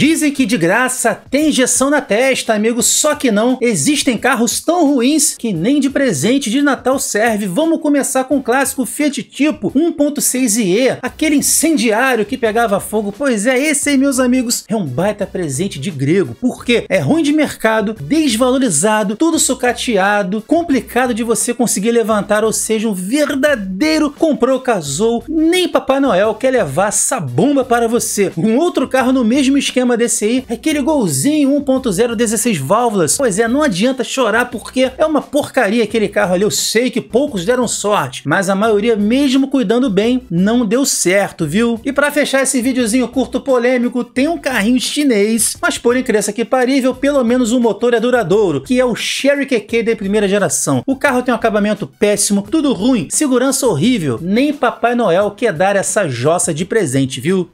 Dizem que de graça tem injeção na testa, amigo, só que não. Existem carros tão ruins que nem de presente de Natal serve. Vamos começar com o clássico Fiat Tipo 1.6e, aquele incendiário que pegava fogo. Pois é, esse aí, meus amigos, é um baita presente de grego, porque é ruim de mercado, desvalorizado, tudo sucateado, complicado de você conseguir levantar, ou seja, um verdadeiro comprou, casou, nem Papai Noel quer levar essa bomba para você. Um outro carro no mesmo esquema sistema DCI é aquele golzinho 1.0 16 válvulas. Pois é, não adianta chorar porque é uma porcaria aquele carro ali. Eu sei que poucos deram sorte, mas a maioria, mesmo cuidando bem, não deu certo, viu? E para fechar esse videozinho curto polêmico, tem um carrinho chinês, mas por incrível que parível, pelo menos o motor é duradouro, que é o Sherry QQ da primeira geração. O carro tem um acabamento péssimo, tudo ruim, segurança horrível, nem Papai Noel quer dar essa jossa de presente, viu?